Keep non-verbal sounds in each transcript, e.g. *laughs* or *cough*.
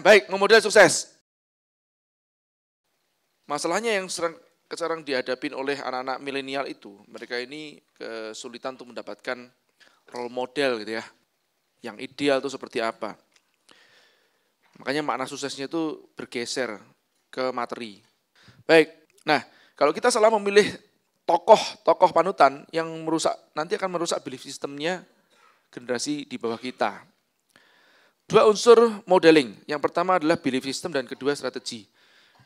Baik, model sukses. Masalahnya yang sering sekarang dihadapin oleh anak-anak milenial itu, mereka ini kesulitan untuk mendapatkan role model gitu ya. Yang ideal itu seperti apa. Makanya makna suksesnya itu bergeser ke materi. Baik, nah kalau kita salah memilih tokoh-tokoh panutan yang merusak, nanti akan merusak belief sistemnya generasi di bawah kita. Dua unsur modeling. Yang pertama adalah belief system dan kedua strategi.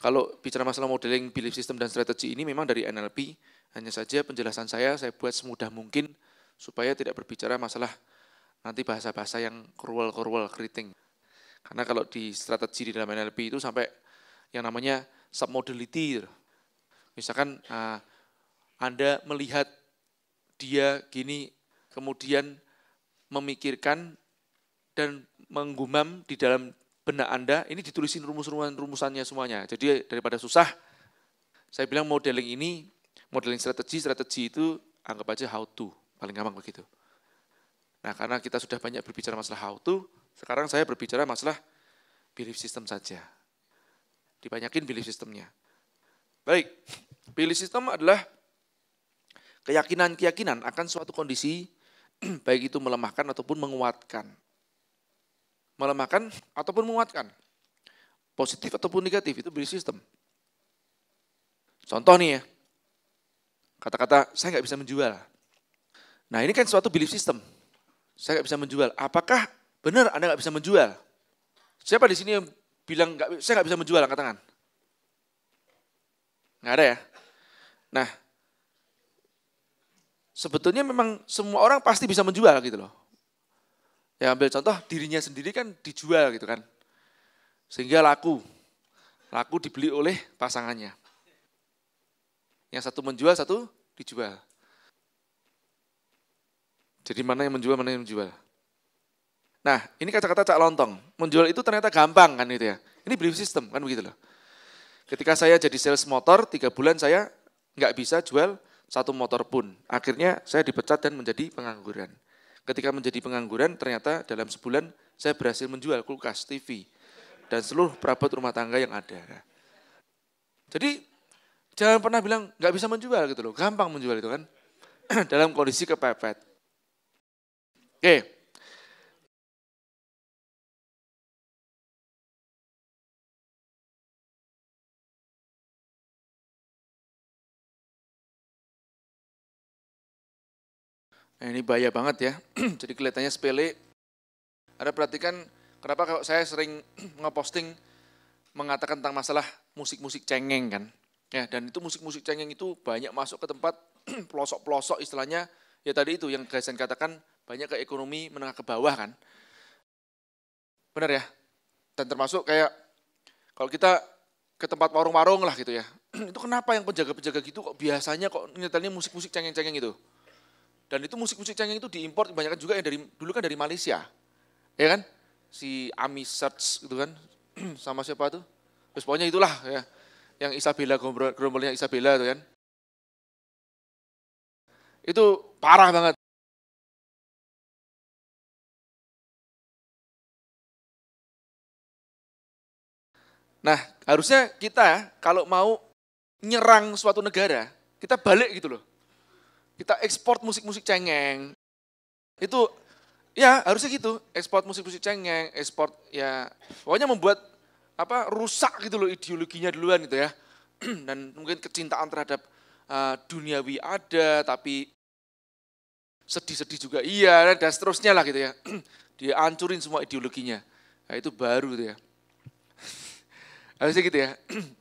Kalau bicara masalah modeling, belief system dan strategi ini memang dari NLP. Hanya saja penjelasan saya, saya buat semudah mungkin supaya tidak berbicara masalah nanti bahasa-bahasa yang cruel-cruel, keriting. Karena kalau di strategi di dalam NLP itu sampai yang namanya submodality. Misalkan uh, Anda melihat dia gini, kemudian memikirkan dan menggumam di dalam benak Anda, ini ditulisin rumus-rumusan-rumusannya semuanya. Jadi daripada susah, saya bilang modeling ini, modeling strategi, strategi itu anggap aja how to, paling gampang begitu. Nah karena kita sudah banyak berbicara masalah how to, sekarang saya berbicara masalah belief system saja. Dibanyakin belief systemnya. Baik, belief system adalah keyakinan-keyakinan akan suatu kondisi, *clears throat* baik itu melemahkan ataupun menguatkan melemahkan ataupun menguatkan. Positif ataupun negatif itu beri sistem. Contoh nih ya, kata-kata saya nggak bisa menjual. Nah ini kan suatu belief system. Saya nggak bisa menjual. Apakah benar Anda nggak bisa menjual? Siapa di sini yang bilang nggak, saya nggak bisa menjual? Angkat tangan. Nggak ada ya? Nah, sebetulnya memang semua orang pasti bisa menjual gitu loh. Ya ambil contoh dirinya sendiri kan dijual gitu kan. Sehingga laku. Laku dibeli oleh pasangannya. Yang satu menjual, satu dijual. Jadi mana yang menjual, mana yang menjual. Nah, ini kata-kata cak lontong. Menjual itu ternyata gampang kan itu ya. Ini belief system kan begitu loh. Ketika saya jadi sales motor, tiga bulan saya nggak bisa jual satu motor pun. Akhirnya saya dipecat dan menjadi pengangguran. Ketika menjadi pengangguran, ternyata dalam sebulan saya berhasil menjual kulkas, TV, dan seluruh perabot rumah tangga yang ada. Jadi jangan pernah bilang nggak bisa menjual gitu loh, gampang menjual itu kan. *clears throat* dalam kondisi kepepet. Oke, Nah, ini bahaya banget ya. *clears throat* Jadi kelihatannya sepele. Ada perhatikan kenapa kalau saya sering *clears throat* ngeposting mengatakan tentang masalah musik-musik cengeng kan. Ya, dan itu musik-musik cengeng itu banyak masuk ke tempat *clears throat* pelosok-pelosok istilahnya ya tadi itu yang Gaisen katakan banyak ke ekonomi menengah ke bawah kan. Benar ya? Dan termasuk kayak kalau kita ke tempat warung-warung lah gitu ya. itu kenapa yang penjaga-penjaga gitu kok biasanya kok nyetelnya musik-musik cengeng-cengeng itu? Dan itu musik-musik cengeng itu diimpor kebanyakan juga yang dari dulu kan dari Malaysia. Ya kan? Si Ami Search gitu kan. *clears throat* Sama siapa tuh? Terus pokoknya itulah ya. Yang Isabella gerombolnya Isabella itu kan. Itu parah banget. Nah, harusnya kita kalau mau nyerang suatu negara, kita balik gitu loh kita ekspor musik-musik cengeng. Itu ya harusnya gitu, ekspor musik-musik cengeng, ekspor ya pokoknya membuat apa rusak gitu loh ideologinya duluan gitu ya. *clears throat* Dan mungkin kecintaan terhadap uh, duniawi ada tapi sedih-sedih juga iya dan seterusnya lah gitu ya. *clears throat* Dia ancurin semua ideologinya. Nah, itu baru gitu ya. *clears throat* Harusnya gitu ya.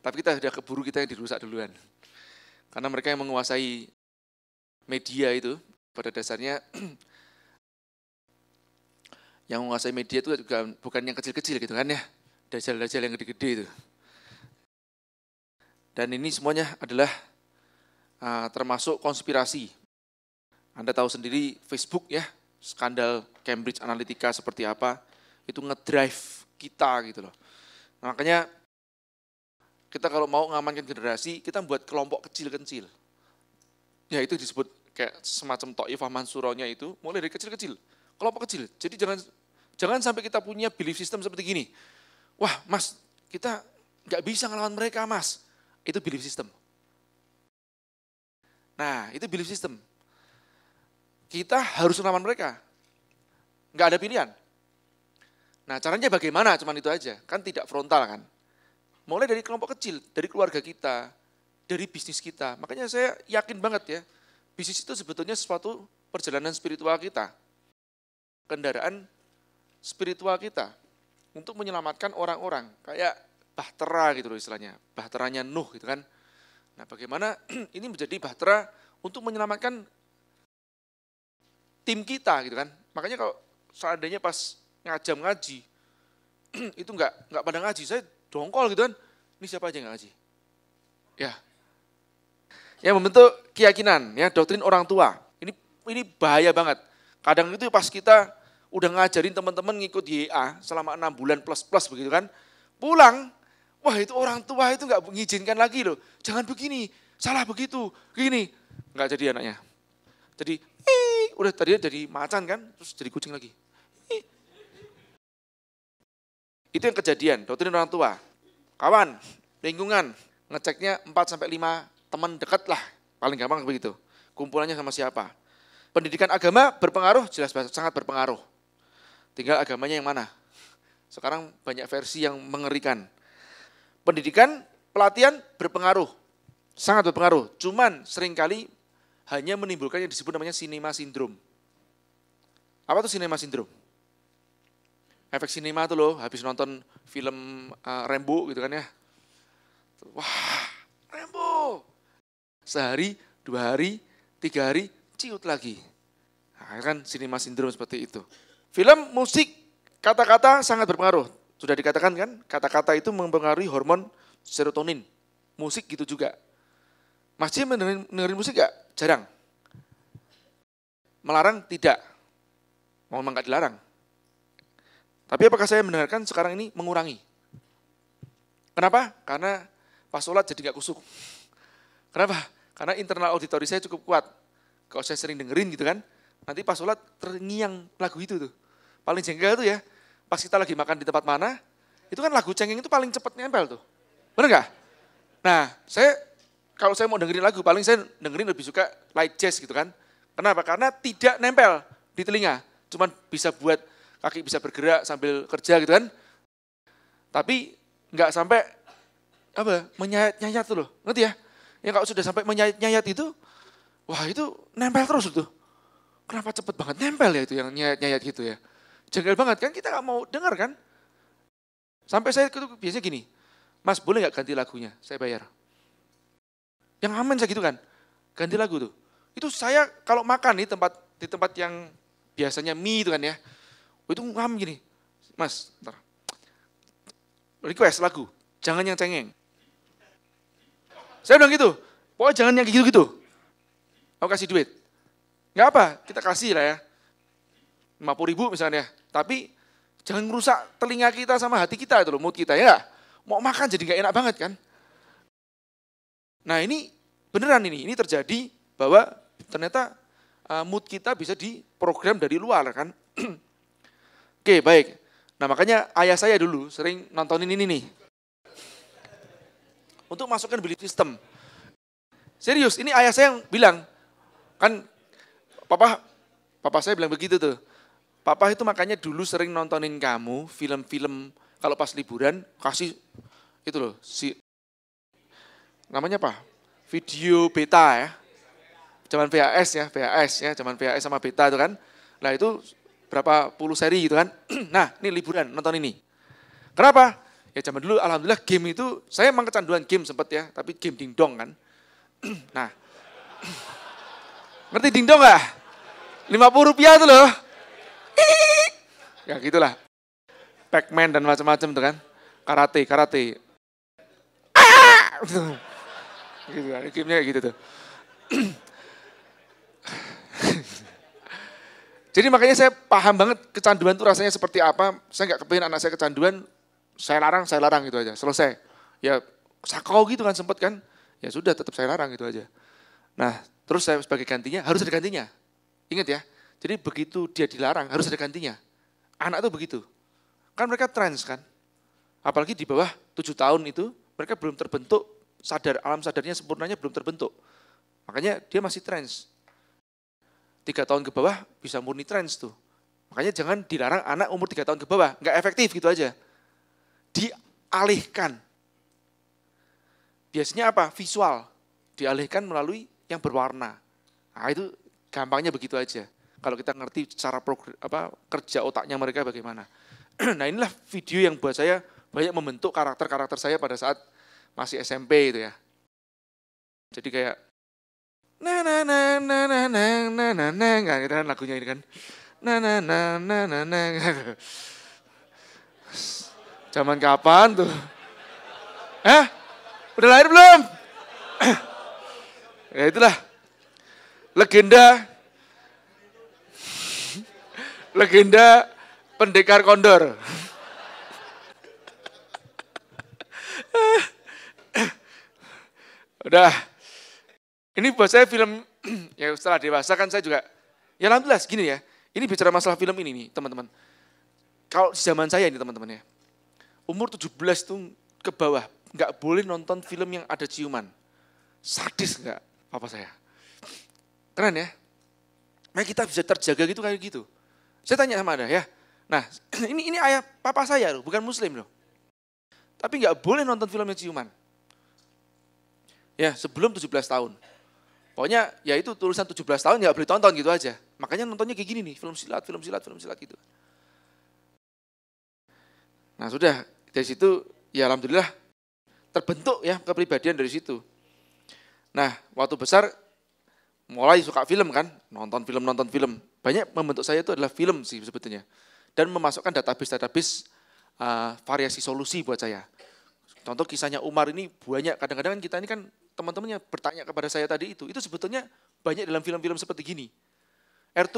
Tapi kita sudah keburu kita yang dirusak duluan. Karena mereka yang menguasai media itu pada dasarnya *clears throat* yang menguasai media itu juga bukan yang kecil-kecil gitu kan ya. dasar-dasar yang gede-gede itu. Dan ini semuanya adalah uh, termasuk konspirasi. Anda tahu sendiri Facebook ya, skandal Cambridge Analytica seperti apa, itu ngedrive kita gitu loh. Nah, makanya kita kalau mau ngamankan generasi, kita buat kelompok kecil-kecil. Ya itu disebut kayak semacam to'ifah mansuronya itu mulai dari kecil-kecil, kelompok kecil. Jadi jangan jangan sampai kita punya belief system seperti gini. Wah mas, kita nggak bisa ngelawan mereka mas. Itu belief system. Nah itu belief system. Kita harus ngelawan mereka. Nggak ada pilihan. Nah caranya bagaimana? Cuman itu aja. Kan tidak frontal kan. Mulai dari kelompok kecil, dari keluarga kita, dari bisnis kita. Makanya saya yakin banget ya, bisnis itu sebetulnya sesuatu perjalanan spiritual kita. Kendaraan spiritual kita untuk menyelamatkan orang-orang. Kayak bahtera gitu loh istilahnya, bahteranya Nuh gitu kan. Nah bagaimana *clears throat* ini menjadi bahtera untuk menyelamatkan tim kita gitu kan. Makanya kalau seandainya pas ngajam ngaji, *clears throat* itu nggak nggak pada ngaji, saya dongkol gitu kan. Ini siapa aja yang ngaji? Ya, yang membentuk keyakinan, ya doktrin orang tua. Ini ini bahaya banget. Kadang itu pas kita udah ngajarin teman-teman ngikut YA selama enam bulan plus plus begitu kan, pulang, wah itu orang tua itu nggak mengizinkan lagi loh. Jangan begini, salah begitu, gini, nggak jadi anaknya. Jadi, ii, udah tadinya jadi macan kan, terus jadi kucing lagi. Ii. Itu yang kejadian, doktrin orang tua. Kawan, lingkungan, ngeceknya 4 sampai lima teman dekat lah, paling gampang begitu. Kumpulannya sama siapa? Pendidikan agama berpengaruh, jelas banget sangat berpengaruh. Tinggal agamanya yang mana? Sekarang banyak versi yang mengerikan. Pendidikan, pelatihan berpengaruh, sangat berpengaruh. Cuman seringkali hanya menimbulkan yang disebut namanya sinema sindrom. Apa tuh sinema sindrom? efek sinema tuh loh, habis nonton film uh, eh, Rembo gitu kan ya. Wah, Rembo Sehari, dua hari, tiga hari, ciut lagi. Nah, kan sinema sindrom seperti itu. Film, musik, kata-kata sangat berpengaruh. Sudah dikatakan kan, kata-kata itu mempengaruhi hormon serotonin. Musik gitu juga. masih Jim musik gak? Jarang. Melarang? Tidak. memang gak dilarang. Tapi apakah saya mendengarkan sekarang ini mengurangi? Kenapa? Karena pas sholat jadi gak kusuk. Kenapa? Karena internal auditori saya cukup kuat. Kalau saya sering dengerin gitu kan, nanti pas sholat terngiang lagu itu tuh. Paling jengkel tuh ya, pas kita lagi makan di tempat mana, itu kan lagu cengeng itu paling cepat nempel tuh. Bener gak? Nah, saya kalau saya mau dengerin lagu, paling saya dengerin lebih suka light jazz gitu kan. Kenapa? Karena tidak nempel di telinga. Cuman bisa buat kaki bisa bergerak sambil kerja gitu kan. Tapi nggak sampai apa menyayat-nyayat tuh loh. Ngerti ya? Ya kalau sudah sampai menyayat-nyayat itu, wah itu nempel terus itu. Kenapa cepet banget nempel ya itu yang nyayat-nyayat gitu ya. Jengkel banget kan kita nggak mau dengar kan. Sampai saya itu biasanya gini, Mas boleh nggak ganti lagunya? Saya bayar. Yang aman saya gitu kan, ganti lagu tuh. Itu saya kalau makan di tempat di tempat yang biasanya mie itu kan ya, itu ngam gini, Mas, ntar. request lagu, jangan yang cengeng. Saya bilang gitu. Pokoknya jangan yang gitu-gitu. Aku kasih duit. nggak apa, kita kasih lah ya. 50 ribu misalnya. Tapi jangan merusak telinga kita sama hati kita itu loh, mood kita ya. Mau makan jadi nggak enak banget kan. Nah ini beneran ini, ini terjadi bahwa ternyata eh, mood kita bisa diprogram dari luar kan. *clears throat* Oke baik, nah makanya ayah saya dulu sering nontonin ini nih untuk masukkan belief system. Serius, ini ayah saya yang bilang, kan papa, papa saya bilang begitu tuh. Papa itu makanya dulu sering nontonin kamu film-film kalau pas liburan kasih itu loh si namanya apa? Video beta ya. Zaman VHS ya, VHS ya, zaman VHS sama beta itu kan. Nah, itu berapa puluh seri gitu kan. *clears throat* nah, ini liburan nonton ini. Kenapa? Ya zaman dulu alhamdulillah game itu, saya emang kecanduan game sempat ya, tapi game dingdong kan. *clears throat* nah, *clears throat* ngerti dingdong Lima 50 rupiah tuh loh. *clears throat* Ya gitulah. Pac-Man dan macam-macam tuh kan. Karate, karate. gitu kan, gamenya kayak gitu tuh. Jadi makanya saya paham banget kecanduan itu rasanya seperti apa. Saya nggak kepingin anak saya kecanduan, saya larang, saya larang gitu aja, selesai. Ya sakau gitu kan sempat kan, ya sudah tetap saya larang gitu aja. Nah terus saya sebagai gantinya, harus ada gantinya. Ingat ya, jadi begitu dia dilarang harus ada gantinya. Anak itu begitu. Kan mereka trans kan, apalagi di bawah tujuh tahun itu mereka belum terbentuk, sadar alam sadarnya sempurnanya belum terbentuk. Makanya dia masih trans. Tiga tahun ke bawah bisa murni trans tuh. Makanya jangan dilarang anak umur tiga tahun ke bawah, nggak efektif gitu aja dialihkan. Biasanya apa? Visual. Dialihkan melalui yang berwarna. Nah, itu gampangnya begitu aja. Kalau kita ngerti cara apa, kerja otaknya mereka bagaimana. *clears throat* nah inilah video yang buat saya banyak membentuk karakter-karakter saya pada saat masih SMP itu ya. Jadi kayak na na na na na na na na na kan kan lagunya ini kan. Na na na na na na. *laughs* Zaman kapan tuh? Eh? Udah lahir belum? *clears throat* ya itulah. Legenda. *clears throat* Legenda pendekar kondor. *clears throat* Udah. Ini buat saya film, ya setelah dewasa kan saya juga, ya alhamdulillah gini ya, ini bicara masalah film ini nih teman-teman. Kalau zaman saya ini teman-teman ya, umur 17 tuh ke bawah nggak boleh nonton film yang ada ciuman. Sadis nggak papa saya. Keren ya. Nah kita bisa terjaga gitu kayak gitu. Saya tanya sama ada ya. Nah *clears throat* ini ini ayah papa saya loh, bukan muslim loh. Tapi nggak boleh nonton film yang ciuman. Ya sebelum 17 tahun. Pokoknya ya itu tulisan 17 tahun nggak boleh tonton gitu aja. Makanya nontonnya kayak gini nih, film silat, film silat, film silat gitu. Nah sudah, dari situ ya alhamdulillah terbentuk ya kepribadian dari situ. Nah, waktu besar mulai suka film kan, nonton film nonton film. Banyak membentuk saya itu adalah film sih sebetulnya. Dan memasukkan database-database uh, variasi solusi buat saya. Contoh kisahnya Umar ini banyak, kadang-kadang kita ini kan teman-temannya bertanya kepada saya tadi itu, itu sebetulnya banyak dalam film-film seperti gini.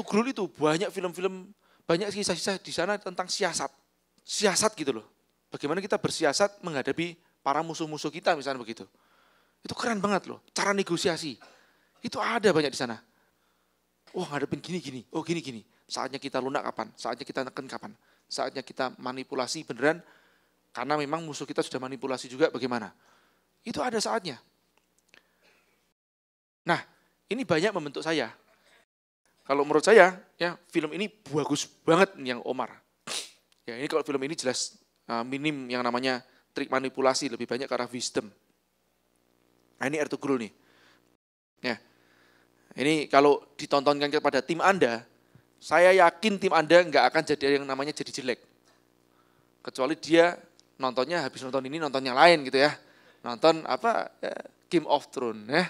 Grul itu banyak film-film, banyak kisah-kisah di sana tentang siasat. Siasat gitu loh. Bagaimana kita bersiasat menghadapi para musuh-musuh kita misalnya begitu. Itu keren banget loh, cara negosiasi. Itu ada banyak di sana. Oh ngadepin gini-gini, oh gini-gini. Saatnya kita lunak kapan, saatnya kita neken kapan. Saatnya kita manipulasi beneran, karena memang musuh kita sudah manipulasi juga bagaimana. Itu ada saatnya. Nah, ini banyak membentuk saya. Kalau menurut saya, ya film ini bagus banget yang Omar. Ya, ini kalau film ini jelas Uh, minim yang namanya trik manipulasi, lebih banyak ke arah wisdom. Nah, ini Ertugrul nih. Ya. Ini kalau ditontonkan kepada tim Anda, saya yakin tim Anda nggak akan jadi yang namanya jadi jelek. Kecuali dia nontonnya habis nonton ini nonton yang lain gitu ya. Nonton apa ya, Game of Thrones ya.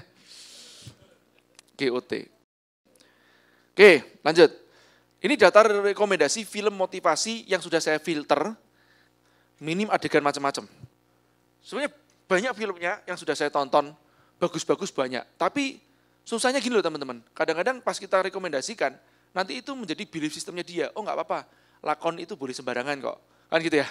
GOT. Oke, lanjut. Ini data rekomendasi film motivasi yang sudah saya filter minim adegan macam-macam. Sebenarnya banyak filmnya yang sudah saya tonton, bagus-bagus banyak. Tapi susahnya gini loh teman-teman, kadang-kadang pas kita rekomendasikan, nanti itu menjadi belief sistemnya dia, oh nggak apa-apa, lakon itu boleh sembarangan kok. Kan gitu ya.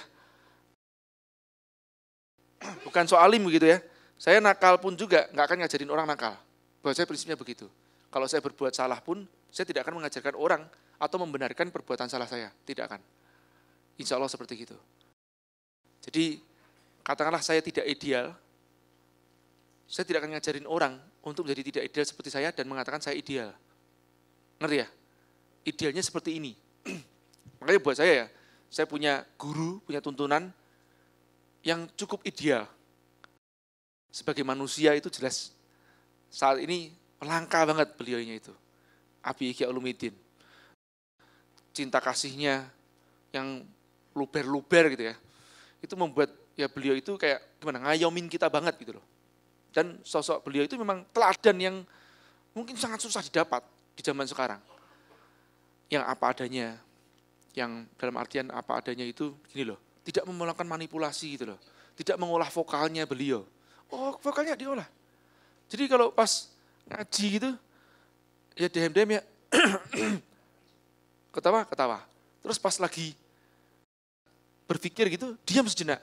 Bukan soal alim begitu ya. Saya nakal pun juga nggak akan ngajarin orang nakal. Buat saya prinsipnya begitu. Kalau saya berbuat salah pun, saya tidak akan mengajarkan orang atau membenarkan perbuatan salah saya. Tidak akan. Insya Allah seperti itu. Jadi katakanlah saya tidak ideal, saya tidak akan ngajarin orang untuk menjadi tidak ideal seperti saya dan mengatakan saya ideal. Ngerti ya? Idealnya seperti ini. *clears throat* Makanya buat saya ya, saya punya guru, punya tuntunan yang cukup ideal. Sebagai manusia itu jelas saat ini langka banget beliaunya itu. Abi Iki Ulumidin. Cinta kasihnya yang luber-luber gitu ya itu membuat ya beliau itu kayak gimana ngayomin kita banget gitu loh. Dan sosok beliau itu memang teladan yang mungkin sangat susah didapat di zaman sekarang. Yang apa adanya, yang dalam artian apa adanya itu gini loh, tidak memulakan manipulasi gitu loh, tidak mengolah vokalnya beliau. Oh vokalnya diolah. Jadi kalau pas ngaji gitu, ya dem-dem ya, *clears throat* ketawa, ketawa. Terus pas lagi berpikir gitu, diam sejenak.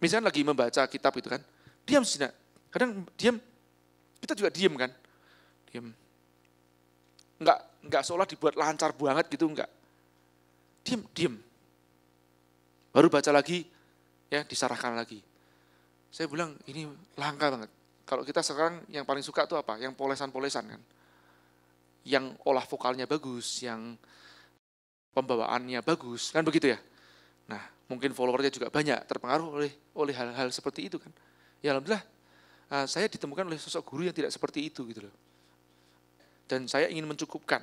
Misalnya lagi membaca kitab itu kan, diam sejenak. Kadang diam, kita juga diam kan. Diam. Enggak, enggak seolah dibuat lancar banget gitu, enggak. Diam, diam. Baru baca lagi, ya disarahkan lagi. Saya bilang ini langka banget. Kalau kita sekarang yang paling suka tuh apa? Yang polesan-polesan kan. Yang olah vokalnya bagus, yang pembawaannya bagus, kan begitu ya. Nah, mungkin followernya juga banyak terpengaruh oleh oleh hal-hal seperti itu kan. Ya alhamdulillah ah, saya ditemukan oleh sosok guru yang tidak seperti itu gitu loh. Dan saya ingin mencukupkan.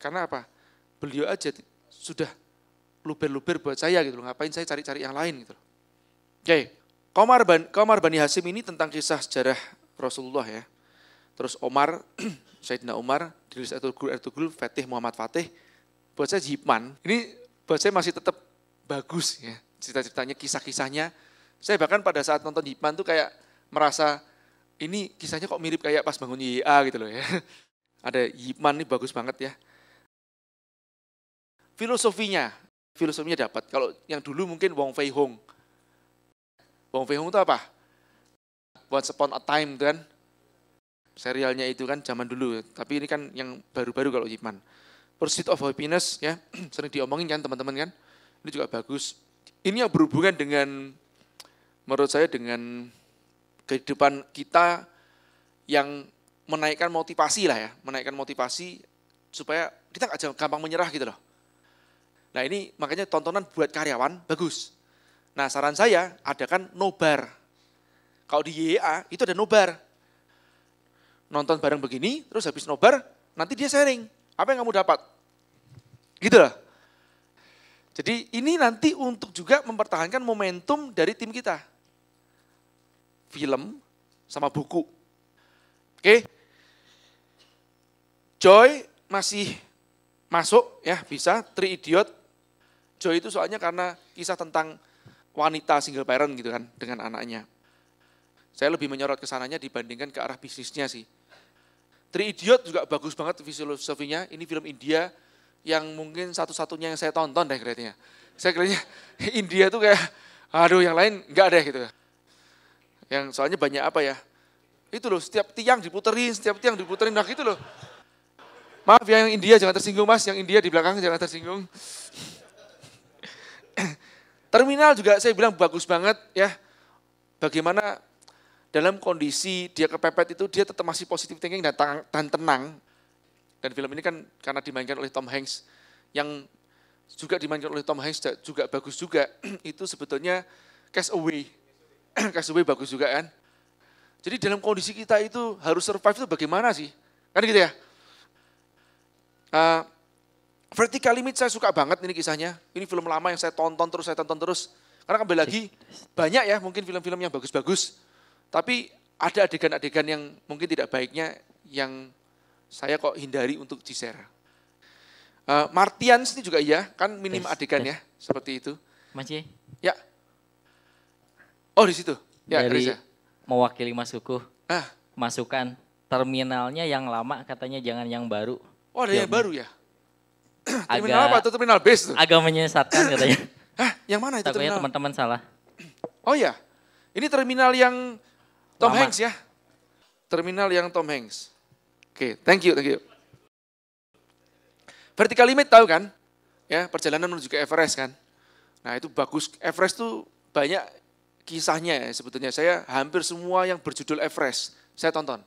Karena apa? Beliau aja sudah luber-luber buat saya gitu loh. Ngapain saya cari-cari yang lain gitu loh. Oke. Okay. Komar, Ban, Komar Bani Hasim ini tentang kisah sejarah Rasulullah ya. Terus Omar, *clears throat* Sayyidina Umar, gul, Ertugul, Ertugul, Fatih, Muhammad Fatih. Buat saya Jipman, ini buat saya masih tetap bagus ya cerita-ceritanya, kisah-kisahnya. Saya bahkan pada saat nonton Yipman tuh kayak merasa ini kisahnya kok mirip kayak pas bangun YA gitu loh ya. *laughs* Ada Yipman nih bagus banget ya. Filosofinya, filosofinya dapat. Kalau yang dulu mungkin Wong Fei Hong. Wong Fei Hong itu apa? Once Upon a Time kan. Serialnya itu kan zaman dulu. Tapi ini kan yang baru-baru kalau Yipman. Pursuit of Happiness ya, *clears throat* sering diomongin kan teman-teman kan. Ini juga bagus. Ini yang berhubungan dengan, menurut saya dengan kehidupan kita yang menaikkan motivasi lah ya, menaikkan motivasi supaya kita gak nggak gampang menyerah gitu loh. Nah ini makanya tontonan buat karyawan bagus. Nah saran saya adakan nobar. Kalau di YEA itu ada nobar. Nonton bareng begini, terus habis nobar, nanti dia sharing. Apa yang kamu dapat? Gitu loh. Jadi ini nanti untuk juga mempertahankan momentum dari tim kita. Film sama buku. Oke. Joy masih masuk ya bisa, Tri Idiot. Joy itu soalnya karena kisah tentang wanita single parent gitu kan dengan anaknya. Saya lebih menyorot ke sananya dibandingkan ke arah bisnisnya sih. Tri Idiot juga bagus banget filosofinya. Ini film India, yang mungkin satu-satunya yang saya tonton deh kreditnya. Saya kelihatannya *laughs* India tuh kayak, aduh yang lain enggak deh gitu. Yang soalnya banyak apa ya, itu loh setiap tiang diputerin, setiap tiang diputerin, nah gitu loh. Maaf ya yang India jangan tersinggung mas, yang India di belakang jangan tersinggung. *clears throat* Terminal juga saya bilang bagus banget ya. Bagaimana dalam kondisi dia kepepet itu dia tetap masih positif thinking dan, dan tenang dan film ini kan karena dimainkan oleh Tom Hanks yang juga dimainkan oleh Tom Hanks juga bagus juga. *clears throat* itu sebetulnya Cast Away, Cast *clears throat* Away bagus juga kan. Jadi dalam kondisi kita itu harus survive itu bagaimana sih? Kan gitu ya. Uh, vertical limit saya suka banget ini kisahnya. Ini film lama yang saya tonton terus, saya tonton terus. Karena kembali lagi banyak ya mungkin film-film yang bagus-bagus. Tapi ada adegan-adegan yang mungkin tidak baiknya yang saya kok hindari untuk di-share. Uh, eh, Martians ini juga iya, kan minim yes, adegan yes. ya, seperti itu. Masih? Ya. Oh di situ. Ya, Dari Risa. mewakili Mas ah. masukan terminalnya yang lama katanya jangan yang baru. Oh ada yang baru ya? *clears throat* terminal agak, apa atau terminal base tuh? Agak menyesatkan katanya. *clears throat* Hah, yang mana itu Takutnya teman-teman salah. *clears throat* Oh ya, ini terminal yang Tom Lama. Hanks ya? Terminal yang Tom Hanks. Oke, thank you, thank you. Vertical limit tahu kan? Ya, perjalanan menuju ke Everest kan. Nah, itu bagus. Everest tuh banyak kisahnya ya sebetulnya. Saya hampir semua yang berjudul Everest, saya tonton.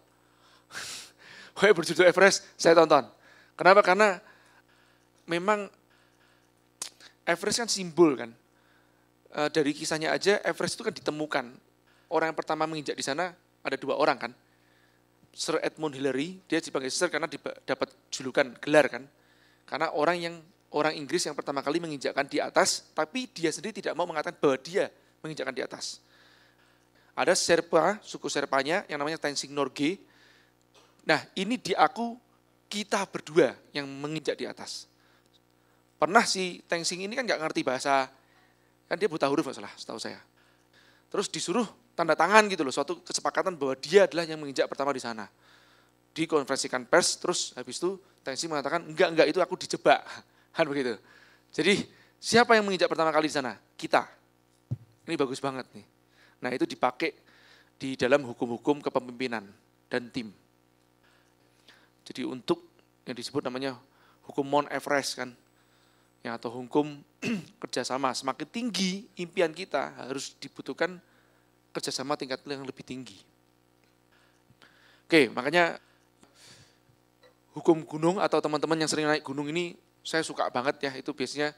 *laughs* Oh, berjudul Everest, saya tonton. Kenapa? Karena memang Everest kan simbol kan. E, dari kisahnya aja Everest itu kan ditemukan. Orang yang pertama menginjak di sana ada dua orang kan Sir Edmund Hillary, dia dipanggil Sir karena dapat julukan gelar kan. Karena orang yang orang Inggris yang pertama kali menginjakkan di atas, tapi dia sendiri tidak mau mengatakan bahwa dia menginjakkan di atas. Ada Serpa, suku Serpanya yang namanya Tenzing Norgay. Nah, ini diaku kita berdua yang menginjak di atas. Pernah si Tenzing ini kan nggak ngerti bahasa, kan dia buta huruf masalah setahu saya. Terus disuruh tanda tangan gitu loh, suatu kesepakatan bahwa dia adalah yang menginjak pertama di sana. Dikonferensikan pers, terus habis itu Tensi mengatakan, enggak, enggak, itu aku dijebak. *laughs* Kan begitu. Jadi siapa yang menginjak pertama kali di sana? Kita. Ini bagus banget nih. Nah itu dipakai di dalam hukum-hukum kepemimpinan dan tim. Jadi untuk yang disebut namanya hukum Mount Everest kan, ya, atau hukum *clears throat* kerjasama. Semakin tinggi impian kita harus dibutuhkan kerjasama tingkat yang lebih tinggi. Oke, makanya hukum gunung atau teman-teman yang sering naik gunung ini saya suka banget ya, itu biasanya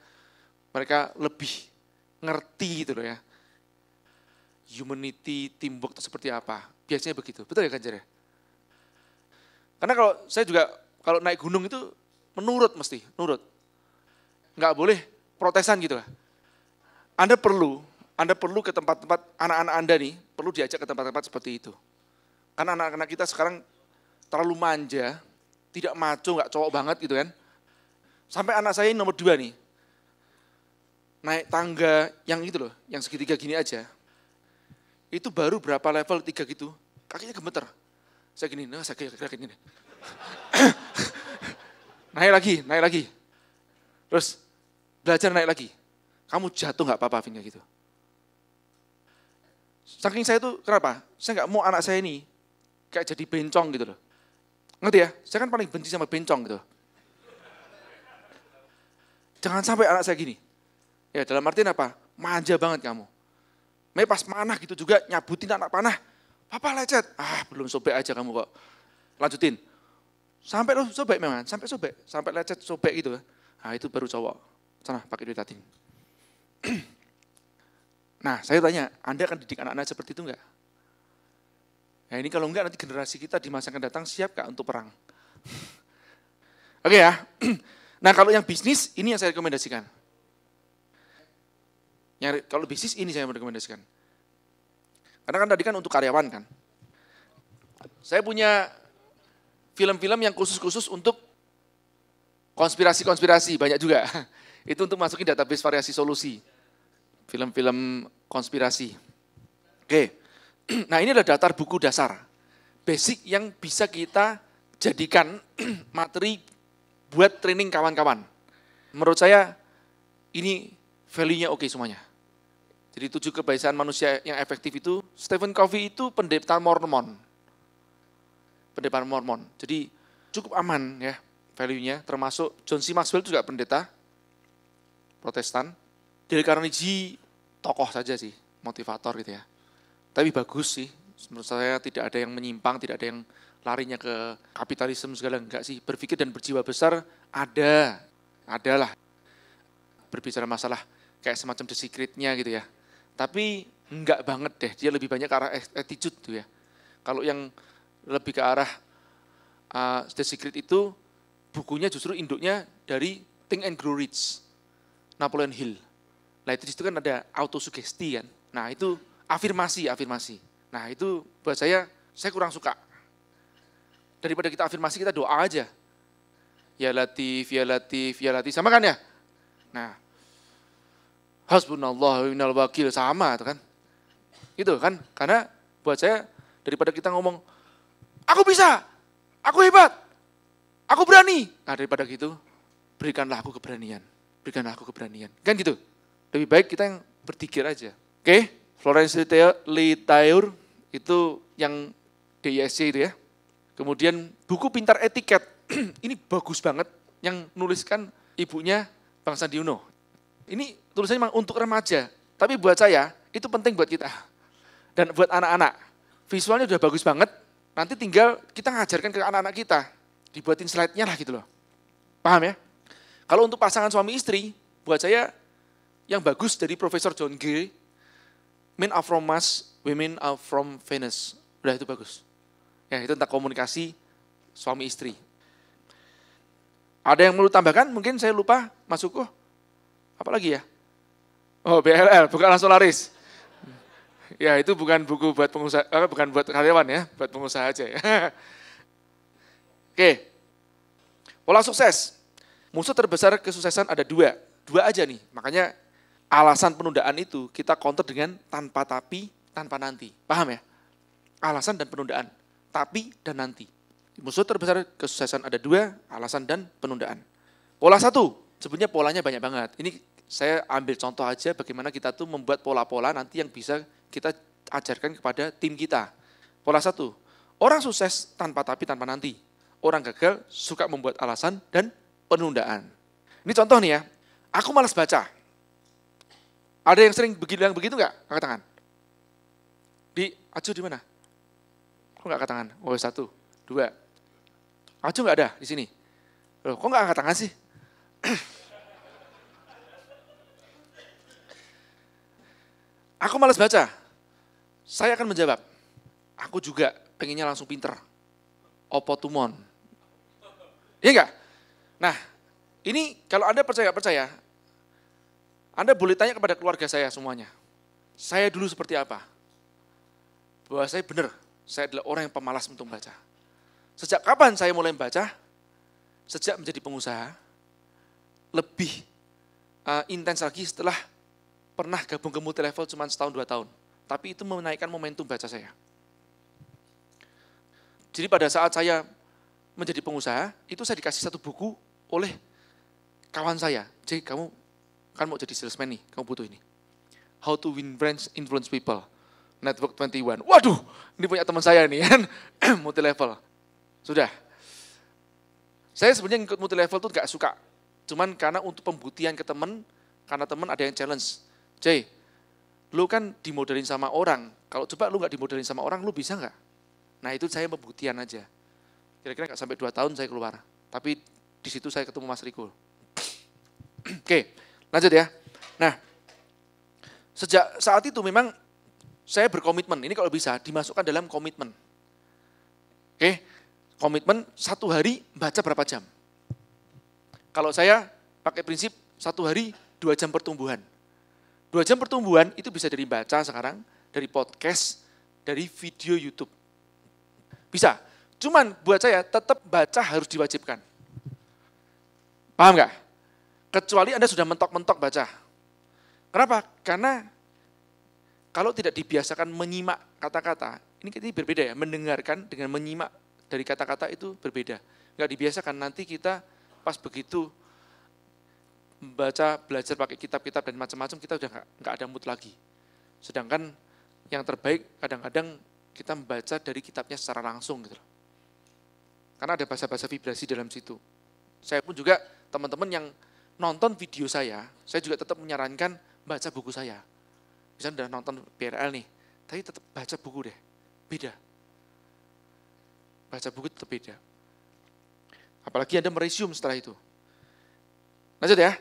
mereka lebih ngerti gitu loh ya. Humanity, teamwork itu seperti apa. Biasanya begitu, betul ya Ganjar ya? Karena kalau saya juga, kalau naik gunung itu menurut mesti, nurut. Nggak boleh protesan gitu lah. Anda perlu anda perlu ke tempat-tempat anak-anak Anda nih, perlu diajak ke tempat-tempat seperti itu. Karena anak-anak kita sekarang terlalu manja, tidak maco, nggak cowok banget gitu kan. Sampai anak saya ini nomor dua nih, naik tangga yang itu loh, yang segitiga gini aja. Itu baru berapa level tiga gitu, kakinya gemeter. Saya gini, nah saya kira gini. *laughs* naik lagi, naik lagi. Terus belajar naik lagi. Kamu jatuh nggak apa-apa, Vin, gitu. Saking saya itu kenapa? Saya nggak mau anak saya ini kayak jadi bencong gitu loh. Ngerti ya? Saya kan paling benci sama bencong gitu. Jangan sampai anak saya gini. Ya dalam artian apa? Manja banget kamu. Mei pas panah gitu juga nyabutin anak panah. Papa lecet. Ah belum sobek aja kamu kok. Lanjutin. Sampai lo sobek memang, sampai sobek, sampai lecet sobek gitu. Ah itu baru cowok. Sana pakai duit tadi. *clears throat* Nah, saya tanya, Anda akan didik anak-anak seperti itu enggak? Nah, ini kalau enggak nanti generasi kita di masa akan datang siap enggak untuk perang? *laughs* Oke okay, ya. *clears throat* Nah, kalau yang bisnis ini yang saya rekomendasikan. Yang kalau bisnis ini saya rekomendasikan. Karena kan tadi kan untuk karyawan kan. Saya punya film-film yang khusus-khusus untuk konspirasi-konspirasi banyak juga. *laughs* Itu untuk masukin database variasi solusi film-film konspirasi. Oke, *clears throat* nah ini adalah datar buku dasar, basic yang bisa kita jadikan *clears throat* materi buat training kawan-kawan. Menurut saya ini value-nya oke semuanya. Jadi tujuh kebiasaan manusia yang efektif itu, Stephen Covey itu pendeta Mormon. Pendeta Mormon. Jadi cukup aman ya value-nya, termasuk John C. Maxwell juga pendeta, protestan. Dale Carnegie tokoh saja sih, motivator gitu ya. Tapi bagus sih, menurut saya tidak ada yang menyimpang, tidak ada yang larinya ke kapitalisme segala enggak sih. Berpikir dan berjiwa besar ada, adalah. Berbicara masalah kayak semacam The Secretnya gitu ya. Tapi enggak banget deh, dia lebih banyak ke arah attitude tuh ya. Kalau yang lebih ke arah uh, The Secret itu bukunya justru induknya dari Think and Grow Rich, Napoleon Hill Nah itu disitu kan ada autosugesti kan. Nah itu afirmasi, afirmasi. Nah itu buat saya, saya kurang suka. Daripada kita afirmasi, kita doa aja. Ya latif, ya latif, ya latif. Sama kan ya? Nah, hasbunallah minal wakil. Sama itu kan. Gitu kan. Karena buat saya, daripada kita ngomong, aku bisa, aku hebat, aku berani. Nah daripada gitu, berikanlah aku keberanian. Berikanlah aku keberanian. Kan gitu lebih baik kita yang berpikir aja. Oke, okay? Florence Litaur itu yang DISC itu ya. Kemudian buku Pintar Etiket, *clears throat* ini bagus banget yang nuliskan ibunya Bang Sandi Uno. Ini tulisannya memang untuk remaja, tapi buat saya itu penting buat kita. *laughs* Dan buat anak-anak, visualnya udah bagus banget, nanti tinggal kita ngajarkan ke anak-anak kita. Dibuatin slide-nya lah gitu loh. Paham ya? Kalau untuk pasangan suami istri, buat saya yang bagus dari Profesor John Gay, Men are from Mars, Women are from Venus. Udah itu bagus. Ya, itu tentang komunikasi suami istri. Ada yang perlu tambahkan? Mungkin saya lupa, Mas Suko. Apa lagi ya? Oh, BLL, bukan solaris. Ya, itu bukan buku buat pengusaha, eh, bukan buat karyawan ya, buat pengusaha aja ya. *laughs* Oke. Pola sukses. Musuh terbesar kesuksesan ada dua. Dua aja nih, makanya alasan penundaan itu kita counter dengan tanpa tapi, tanpa nanti. Paham ya? Alasan dan penundaan. Tapi dan nanti. Musuh terbesar kesuksesan ada dua, alasan dan penundaan. Pola satu, sebenarnya polanya banyak banget. Ini saya ambil contoh aja bagaimana kita tuh membuat pola-pola nanti yang bisa kita ajarkan kepada tim kita. Pola satu, orang sukses tanpa tapi tanpa nanti. Orang gagal suka membuat alasan dan penundaan. Ini contoh nih ya, aku malas baca, ada yang sering begitu yang begitu nggak? Angkat tangan. Di acu di mana? Kok nggak angkat tangan? Oh satu, dua. Acu nggak ada di sini. Loh, kok nggak angkat tangan sih? *clears throat* Aku malas baca. Saya akan menjawab. Aku juga pengennya langsung pinter. Opo tumon. Iya enggak? Nah, ini kalau Anda percaya percaya, anda boleh tanya kepada keluarga saya semuanya. Saya dulu seperti apa? Bahwa saya benar, saya adalah orang yang pemalas untuk membaca. Sejak kapan saya mulai membaca? Sejak menjadi pengusaha, lebih uh, intens lagi setelah pernah gabung ke multi level cuma setahun dua tahun. Tapi itu menaikkan momentum baca saya. Jadi pada saat saya menjadi pengusaha, itu saya dikasih satu buku oleh kawan saya. Jadi kamu kan mau jadi salesman nih, kamu butuh ini. How to win friends, influence people. Network 21. Waduh, ini punya teman saya nih kan, *clears throat* multi level. Sudah. Saya sebenarnya ngikut multi level tuh gak suka. Cuman karena untuk pembuktian ke teman, karena teman ada yang challenge. Jay, lu kan dimodelin sama orang. Kalau coba lu gak dimodelin sama orang, lu bisa gak? Nah itu saya pembuktian aja. Kira-kira gak sampai 2 tahun saya keluar. Tapi di situ saya ketemu Mas Riko. *clears throat* Oke, okay. Lanjut ya. Nah, sejak saat itu memang saya berkomitmen. Ini kalau bisa dimasukkan dalam komitmen. Oke, komitmen satu hari baca berapa jam. Kalau saya pakai prinsip satu hari dua jam pertumbuhan. Dua jam pertumbuhan itu bisa dari baca sekarang, dari podcast, dari video YouTube. Bisa. Cuman buat saya tetap baca harus diwajibkan. Paham nggak? Kecuali Anda sudah mentok-mentok baca. Kenapa? Karena kalau tidak dibiasakan menyimak kata-kata, ini kita berbeda ya, mendengarkan dengan menyimak dari kata-kata itu berbeda. Enggak dibiasakan, nanti kita pas begitu baca belajar pakai kitab-kitab dan macam-macam kita udah enggak ada mood lagi. Sedangkan yang terbaik kadang-kadang kita membaca dari kitabnya secara langsung gitu loh. Karena ada bahasa-bahasa vibrasi dalam situ. Saya pun juga teman-teman yang nonton video saya, saya juga tetap menyarankan baca buku saya. Misalnya udah nonton PRL nih, tapi tetap baca buku deh, beda. Baca buku tetap beda. Apalagi Anda meresium setelah itu. Lanjut ya.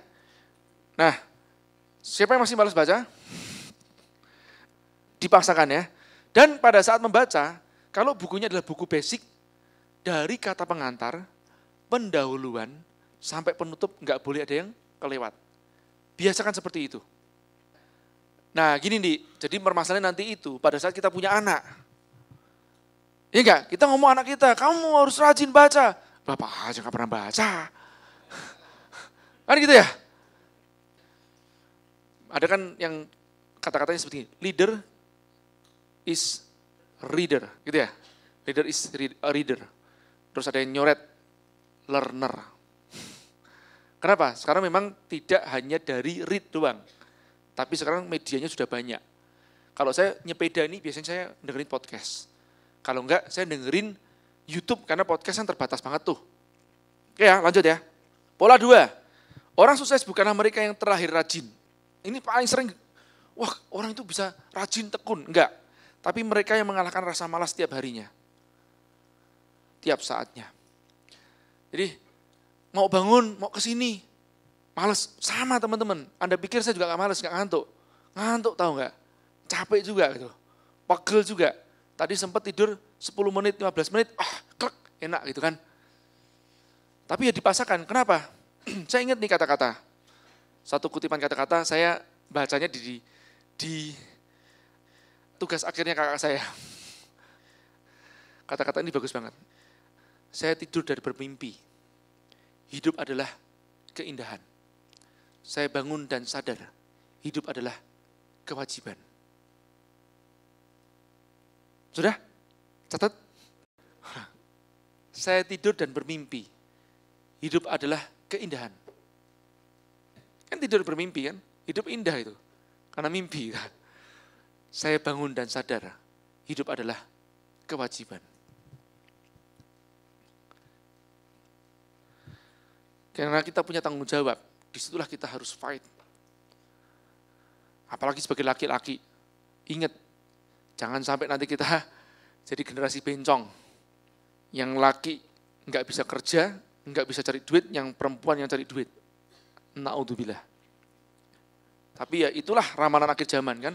Nah, siapa yang masih malas baca? Dipaksakan ya. Dan pada saat membaca, kalau bukunya adalah buku basic, dari kata pengantar, pendahuluan, sampai penutup nggak boleh ada yang kelewat. Biasakan seperti itu. Nah gini nih, jadi permasalahan nanti itu pada saat kita punya anak. Ya enggak, kita ngomong anak kita, kamu harus rajin baca. Bapak aja nggak pernah baca. Kan gitu ya? Ada kan yang kata-katanya seperti ini, leader is reader, gitu ya? Leader is reader. Terus ada yang nyoret, learner Kenapa? Sekarang memang tidak hanya dari read doang. Tapi sekarang medianya sudah banyak. Kalau saya nyepeda ini biasanya saya dengerin podcast. Kalau enggak saya dengerin YouTube karena podcast kan terbatas banget tuh. Oke ya, lanjut ya. Pola dua, orang sukses bukanlah mereka yang terakhir rajin. Ini paling sering, wah orang itu bisa rajin tekun. Enggak, tapi mereka yang mengalahkan rasa malas tiap harinya. Tiap saatnya. Jadi mau bangun, mau ke sini. Males, sama teman-teman. Anda pikir saya juga gak males, gak ngantuk. Ngantuk tahu gak? Capek juga gitu. Pegel juga. Tadi sempat tidur 10 menit, 15 menit, ah, oh, enak gitu kan. Tapi ya dipaksakan, kenapa? *clears throat* saya ingat nih kata-kata. Satu kutipan kata-kata saya bacanya di, di tugas akhirnya kakak saya. Kata-kata ini bagus banget. Saya tidur dari bermimpi hidup adalah keindahan. Saya bangun dan sadar, hidup adalah kewajiban. Sudah? Catat? *laughs* Saya tidur dan bermimpi. Hidup adalah keindahan. Kan tidur bermimpi kan? Hidup indah itu. Karena mimpi. kan. Saya bangun dan sadar, hidup adalah kewajiban. Karena kita punya tanggung jawab. Disitulah kita harus fight. Apalagi sebagai laki-laki. Ingat, jangan sampai nanti kita *laughs* jadi generasi bencong. Yang laki nggak bisa kerja, nggak bisa cari duit, yang perempuan yang cari duit. Na'udzubillah. Tapi ya itulah ramalan akhir zaman kan.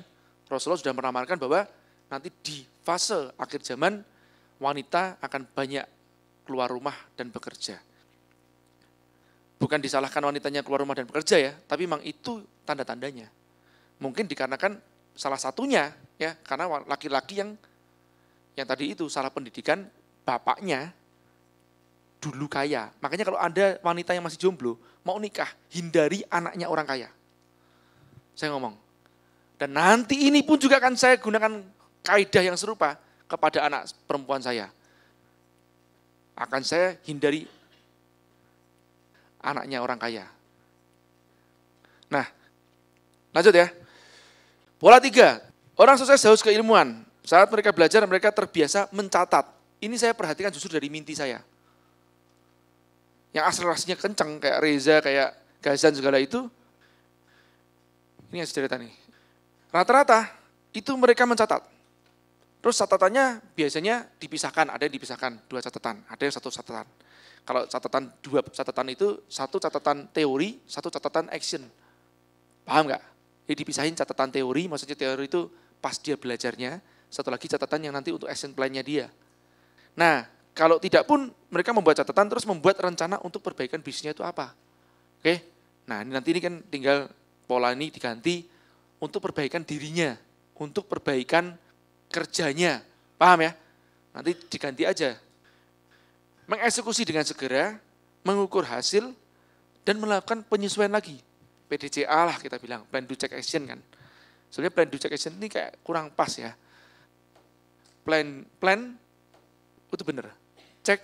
Rasulullah sudah meramalkan bahwa nanti di fase akhir zaman wanita akan banyak keluar rumah dan bekerja. Bukan disalahkan wanitanya keluar rumah dan bekerja ya, tapi memang itu tanda-tandanya. Mungkin dikarenakan salah satunya ya, karena laki-laki yang yang tadi itu salah pendidikan bapaknya dulu kaya. Makanya kalau ada wanita yang masih jomblo, mau nikah, hindari anaknya orang kaya. Saya ngomong. Dan nanti ini pun juga akan saya gunakan kaidah yang serupa kepada anak perempuan saya. Akan saya hindari anaknya orang kaya. Nah, lanjut ya. Pola tiga, orang sukses haus keilmuan. Saat mereka belajar, mereka terbiasa mencatat. Ini saya perhatikan justru dari mimpi saya. Yang akselerasinya kencang, kayak Reza, kayak Gazan, segala itu. Ini yang cerita nih. Rata-rata itu mereka mencatat. Terus catatannya biasanya dipisahkan, ada yang dipisahkan dua catatan, ada yang satu catatan. Kalau catatan dua catatan itu satu catatan teori, satu catatan action. Paham nggak? Jadi dipisahin catatan teori, maksudnya teori itu pas dia belajarnya, satu lagi catatan yang nanti untuk action plan-nya dia. Nah, kalau tidak pun mereka membuat catatan terus membuat rencana untuk perbaikan bisnisnya itu apa. Oke. Nah, nanti ini kan tinggal pola ini diganti untuk perbaikan dirinya, untuk perbaikan kerjanya. Paham ya? Nanti diganti aja mengeksekusi dengan segera, mengukur hasil, dan melakukan penyesuaian lagi. PDCA lah kita bilang, plan do check action kan. Sebenarnya plan do check action ini kayak kurang pas ya. Plan, plan itu benar. Cek,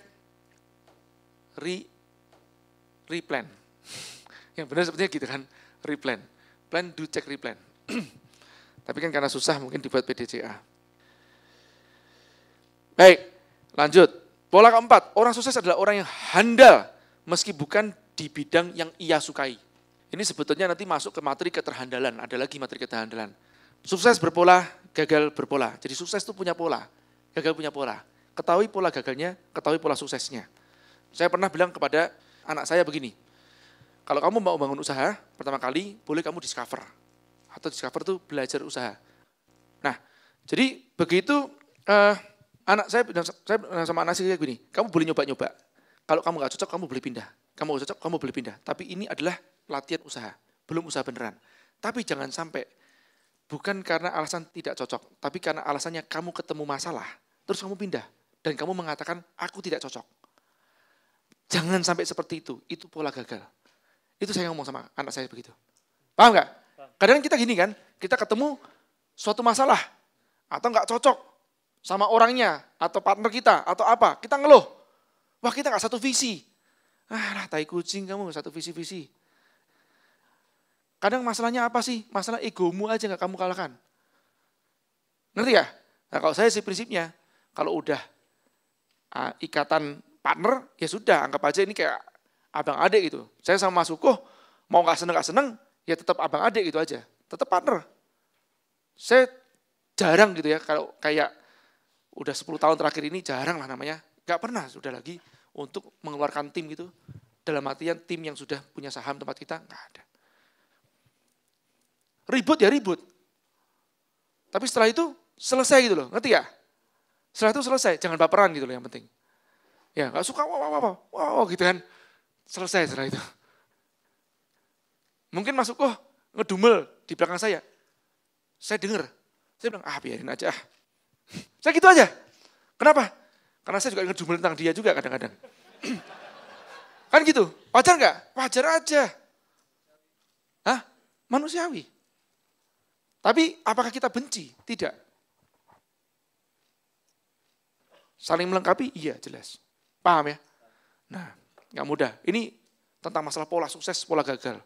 re, replan. *laughs* Yang benar sepertinya gitu kan, replan. Plan do check replan. *clears throat* Tapi kan karena susah mungkin dibuat PDCA. Baik, lanjut. Pola keempat, orang sukses adalah orang yang handal meski bukan di bidang yang ia sukai. Ini sebetulnya nanti masuk ke materi keterhandalan, ada lagi materi keterhandalan. Sukses berpola, gagal berpola. Jadi sukses itu punya pola, gagal punya pola. Ketahui pola gagalnya, ketahui pola suksesnya. Saya pernah bilang kepada anak saya begini, kalau kamu mau bangun usaha, pertama kali boleh kamu discover. Atau discover itu belajar usaha. Nah, jadi begitu uh, Anak saya bilang, saya bilang sama anak saya gini, kamu boleh nyoba-nyoba. Kalau kamu nggak cocok, kamu boleh pindah. Kamu nggak cocok, kamu boleh pindah. Tapi ini adalah latihan usaha, belum usaha beneran. Tapi jangan sampai bukan karena alasan tidak cocok, tapi karena alasannya kamu ketemu masalah, terus kamu pindah dan kamu mengatakan aku tidak cocok. Jangan sampai seperti itu, itu pola gagal. Itu saya ngomong sama anak saya begitu. Paham nggak? Kadang kita gini kan, kita ketemu suatu masalah atau nggak cocok, sama orangnya atau partner kita atau apa, kita ngeluh. Wah kita nggak satu visi. Ah, lah, tai kucing kamu satu visi-visi. Kadang masalahnya apa sih? Masalah egomu aja nggak kamu kalahkan. Ngerti ya? Nah, kalau saya sih prinsipnya, kalau udah uh, ikatan partner, ya sudah, anggap aja ini kayak abang adik gitu. Saya sama Mas Sukuh, mau nggak seneng nggak seneng, ya tetap abang adik gitu aja. Tetap partner. Saya jarang gitu ya, kalau kayak udah 10 tahun terakhir ini jarang lah namanya, nggak pernah sudah lagi untuk mengeluarkan tim gitu. Dalam artian tim yang sudah punya saham tempat kita, nggak ada. Ribut ya ribut. Tapi setelah itu selesai gitu loh, ngerti ya? Setelah itu selesai, jangan baperan gitu loh yang penting. Ya, nggak suka, wow, wow, wow, wow, gitu kan. Selesai setelah itu. Mungkin masuk, oh ngedumel di belakang saya. Saya dengar, saya bilang, ah biarin aja, ah. Saya gitu aja. Kenapa? Karena saya juga jumlah tentang dia juga kadang-kadang. *clears throat* kan gitu. Wajar nggak? Wajar aja. Hah? Manusiawi. Tapi apakah kita benci? Tidak. Saling melengkapi? Iya, jelas. Paham ya? Nah, nggak mudah. Ini tentang masalah pola sukses, pola gagal.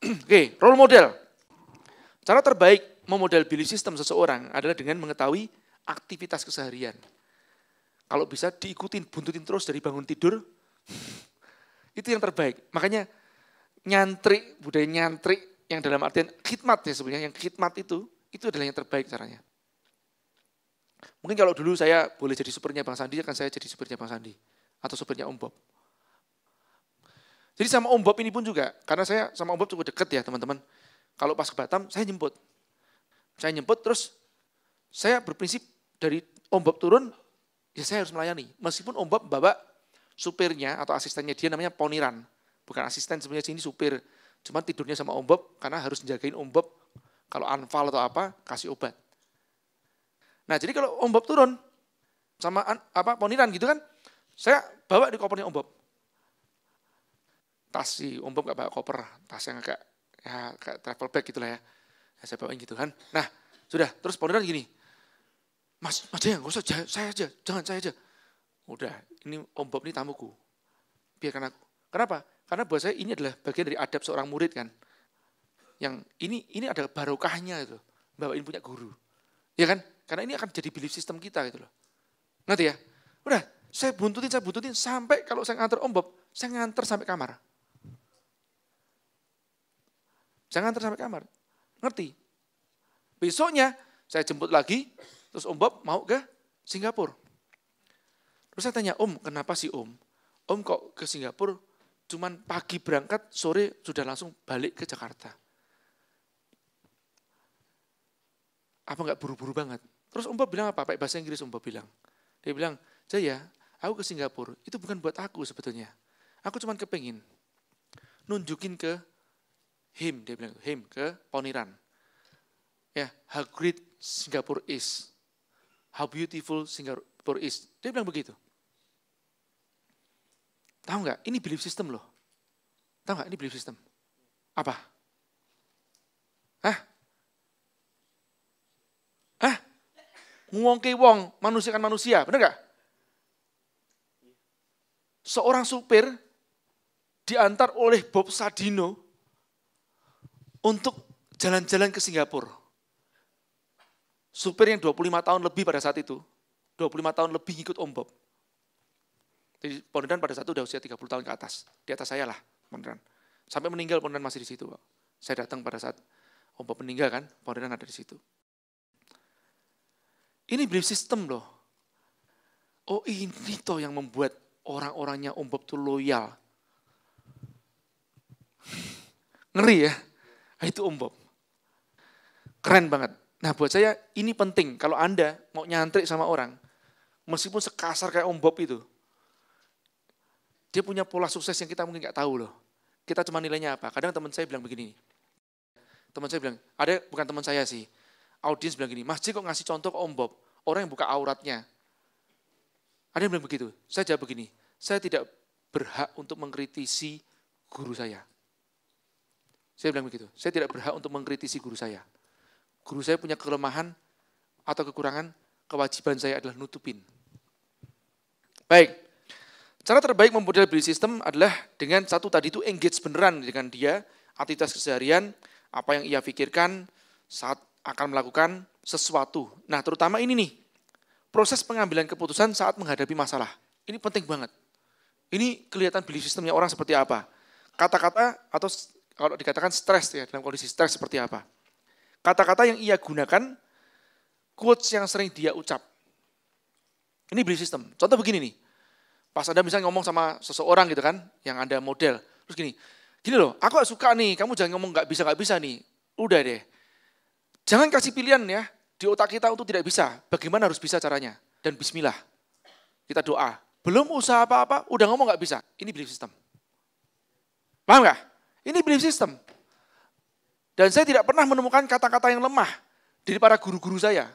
*clears throat* Oke, role model. Cara terbaik memodel belief system seseorang adalah dengan mengetahui aktivitas keseharian. Kalau bisa diikutin, buntutin terus dari bangun tidur, *laughs* itu yang terbaik. Makanya nyantri, budaya nyantri yang dalam artian khidmat ya sebenarnya, yang khidmat itu, itu adalah yang terbaik caranya. Mungkin kalau dulu saya boleh jadi supernya Bang Sandi, akan saya jadi supernya Bang Sandi. Atau supernya Om Bob. Jadi sama Om Bob ini pun juga, karena saya sama Om Bob cukup dekat ya teman-teman. Kalau pas ke Batam, saya jemput. Saya nyemput terus saya berprinsip dari ombak turun, ya saya harus melayani. Meskipun ombak bawa supirnya atau asistennya dia namanya poniran. Bukan asisten sebenarnya sini supir. Cuman tidurnya sama ombak karena harus menjagain ombak. Kalau anfal atau apa, kasih obat. Nah jadi kalau ombak turun sama an, apa poniran gitu kan, saya bawa di kopernya ombak. Tas si ombak gak bawa koper, tas yang agak ya, kayak travel bag gitulah ya. ya saya bawain gitu kan. Nah sudah, terus poniran gini, Mas, Mas Dayang, gak usah, saya aja, jangan saya aja. Udah, ini Om Bob ini tamuku. Biarkan aku. Kenapa? Karena buat saya ini adalah bagian dari adab seorang murid kan. Yang ini ini ada barokahnya itu. ini punya guru. Ya kan? Karena ini akan jadi belief system kita gitu loh. ngerti ya. Udah, saya buntutin, saya buntutin sampai kalau saya nganter Om Bob, saya nganter sampai kamar. Saya nganter sampai kamar. Ngerti? Besoknya saya jemput lagi, Terus Om Bob mau ke Singapura. Terus saya tanya, Om kenapa sih Om? Om kok ke Singapura cuman pagi berangkat, sore sudah langsung balik ke Jakarta. Apa enggak buru-buru banget? Terus Om Bob bilang apa? Pakai bahasa Inggris Om Bob bilang. Dia bilang, Jaya, aku ke Singapura, itu bukan buat aku sebetulnya. Aku cuman kepengin nunjukin ke him, dia bilang him, ke Poniran. Ya, how great Singapore is how beautiful Singapore is. Dia bilang begitu. Tahu nggak? Ini belief system loh. Tahu nggak? Ini belief system. Apa? Hah? Hah? Nguong ke wong, manusia kan manusia, benar nggak? Seorang supir diantar oleh Bob Sadino untuk jalan-jalan ke Singapura supir yang 25 tahun lebih pada saat itu, 25 tahun lebih ikut Bob. Jadi Pondan pada saat itu udah usia 30 tahun ke atas, di atas saya lah Pondan. Sampai meninggal Pondan masih di situ. Saya datang pada saat Bob meninggal kan, Pondan ada di situ. Ini belief system loh. Oh ini toh yang membuat orang-orangnya Bob tuh loyal. *laughs* Ngeri ya, itu Bob. Keren banget. Nah buat saya ini penting kalau Anda mau nyantrik sama orang, meskipun sekasar kayak Om Bob itu, dia punya pola sukses yang kita mungkin nggak tahu loh. Kita cuma nilainya apa. Kadang teman saya bilang begini, teman saya bilang, ada bukan teman saya sih, audiens bilang gini, Mas J kok ngasih contoh ke Om Bob, orang yang buka auratnya. Ada yang bilang begitu, saya jawab begini, saya tidak berhak untuk mengkritisi guru saya. Saya bilang begitu, saya tidak berhak untuk mengkritisi guru saya guru saya punya kelemahan atau kekurangan, kewajiban saya adalah nutupin. Baik, cara terbaik memodel beli sistem adalah dengan satu tadi itu engage beneran dengan dia, aktivitas keseharian, apa yang ia pikirkan saat akan melakukan sesuatu. Nah terutama ini nih, proses pengambilan keputusan saat menghadapi masalah. Ini penting banget. Ini kelihatan beli sistemnya orang seperti apa. Kata-kata atau kalau dikatakan stres ya, dalam kondisi stres seperti apa kata-kata yang ia gunakan, quotes yang sering dia ucap. Ini belief system. Contoh begini nih, pas Anda misalnya ngomong sama seseorang gitu kan, yang Anda model, terus gini, gini loh, aku gak suka nih, kamu jangan ngomong nggak bisa, nggak bisa nih, udah deh. Jangan kasih pilihan ya, di otak kita untuk tidak bisa, bagaimana harus bisa caranya. Dan bismillah, kita doa. Belum usaha apa-apa, udah ngomong nggak bisa. Ini belief system. Paham nggak? Ini belief system. Dan saya tidak pernah menemukan kata-kata yang lemah dari para guru-guru saya.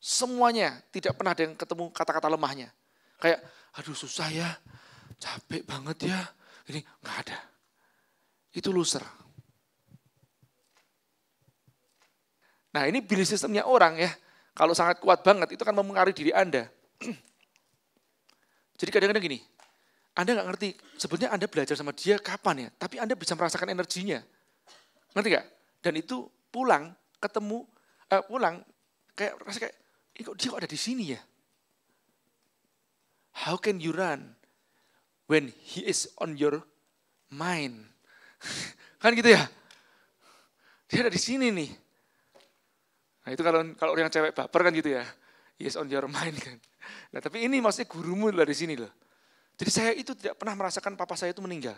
Semuanya tidak pernah ada yang ketemu kata-kata lemahnya. Kayak, aduh susah ya, capek banget ya. Ini nggak ada. Itu loser. Nah ini belief sistemnya orang ya. Kalau sangat kuat banget itu kan mempengaruhi diri Anda. *clears throat* Jadi kadang-kadang gini, Anda nggak ngerti, sebetulnya Anda belajar sama dia kapan ya, tapi Anda bisa merasakan energinya. Ngerti gak? Dan itu pulang ketemu eh, pulang kayak rasa kayak ini kok dia kok ada di sini ya? How can you run when he is on your mind? *laughs* kan gitu ya? Dia ada di sini nih. Nah itu kalau kalau orang cewek baper kan gitu ya. He is on your mind kan. Nah tapi ini maksudnya gurumu lah di sini loh. Jadi saya itu tidak pernah merasakan papa saya itu meninggal.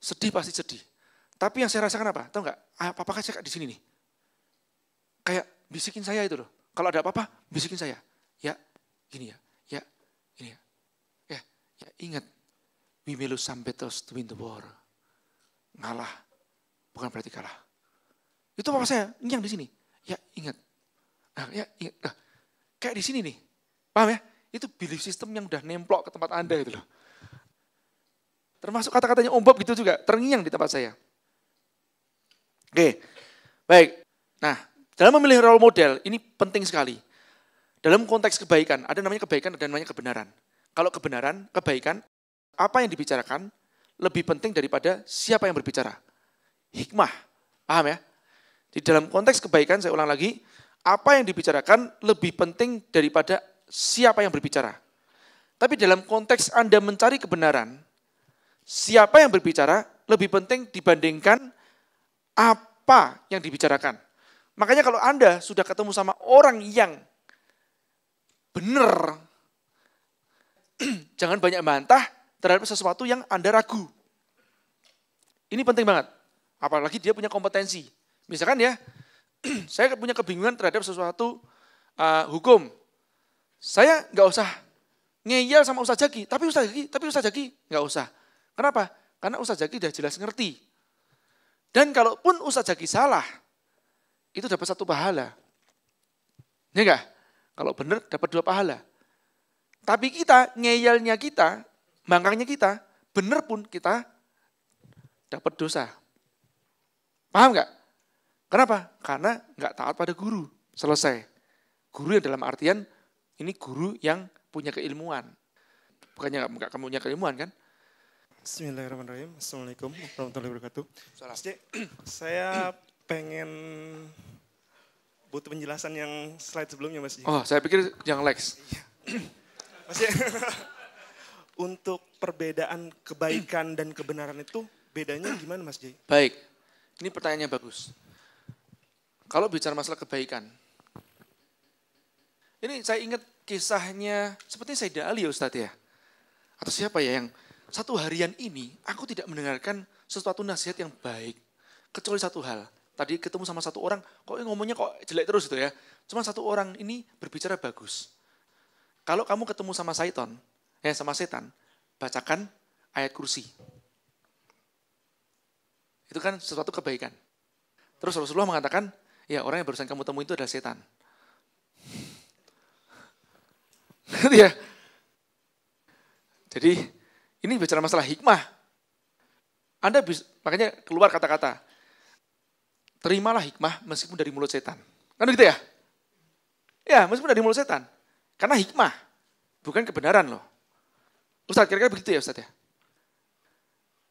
Sedih pasti sedih. Tapi yang saya rasakan apa? Tahu nggak? kan saya di sini nih? Kayak bisikin saya itu loh. Kalau ada apa-apa, bisikin saya. Ya, gini ya. Ya, gini ya. Ya, ya ingat. We may lose some battles to win the war. Ngalah. Bukan berarti kalah. Itu papa saya, yang di sini. Ya, ingat. Nah, ya, ingat. Nah, kayak di sini nih. Paham ya? Itu belief system yang udah nemplok ke tempat Anda itu loh. Termasuk kata-katanya ombob gitu juga, terngiang di tempat saya. Oke, baik. Nah, dalam memilih role model, ini penting sekali. Dalam konteks kebaikan, ada namanya kebaikan, dan namanya kebenaran. Kalau kebenaran, kebaikan, apa yang dibicarakan lebih penting daripada siapa yang berbicara. Hikmah, paham ya? Di dalam konteks kebaikan, saya ulang lagi, apa yang dibicarakan lebih penting daripada siapa yang berbicara. Tapi dalam konteks Anda mencari kebenaran, siapa yang berbicara lebih penting dibandingkan apa yang dibicarakan. Makanya kalau Anda sudah ketemu sama orang yang benar, *clears throat* jangan banyak bantah terhadap sesuatu yang Anda ragu. Ini penting banget. Apalagi dia punya kompetensi. Misalkan ya, *clears throat* saya punya kebingungan terhadap sesuatu uh, hukum. Saya nggak usah ngeyel sama Ustaz Jaki, tapi Ustaz Jaki, tapi Ustaz Jaki nggak usah. Kenapa? Karena Ustaz Jaki udah jelas ngerti dan kalaupun Ustaz Zaki salah, itu dapat satu pahala. Ya enggak? Kalau benar dapat dua pahala. Tapi kita, ngeyelnya kita, bangkangnya kita, benar pun kita dapat dosa. Paham nggak? Kenapa? Karena nggak taat pada guru. Selesai. Guru yang dalam artian, ini guru yang punya keilmuan. Bukannya nggak punya keilmuan kan? Bismillahirrahmanirrahim. Assalamualaikum warahmatullahi wabarakatuh. Salam. *clears throat* saya pengen butuh penjelasan yang slide sebelumnya Mas. Oh, saya pikir yang Lex. Iya. *clears throat* Mas *clears throat* untuk perbedaan kebaikan dan kebenaran itu bedanya gimana Mas Jai? Baik, ini pertanyaannya bagus. Kalau bicara masalah kebaikan, ini saya ingat kisahnya Sepertinya saya Ali ya Ustadz ya. Atau siapa ya yang satu harian ini aku tidak mendengarkan sesuatu nasihat yang baik. Kecuali satu hal. Tadi ketemu sama satu orang, kok ngomongnya kok jelek terus itu ya. Cuma satu orang ini berbicara bagus. Kalau kamu ketemu sama Saiton, ya sama setan, bacakan ayat kursi. Itu kan sesuatu kebaikan. Terus Rasulullah mengatakan, ya orang yang barusan kamu temui itu adalah setan. *laughs* ya. Jadi ini bicara masalah hikmah. Anda bisa, makanya keluar kata-kata. Terimalah hikmah meskipun dari mulut setan. Kan gitu ya? Ya, meskipun dari mulut setan. Karena hikmah, bukan kebenaran loh. Ustadz, kira-kira begitu ya Ustadz ya?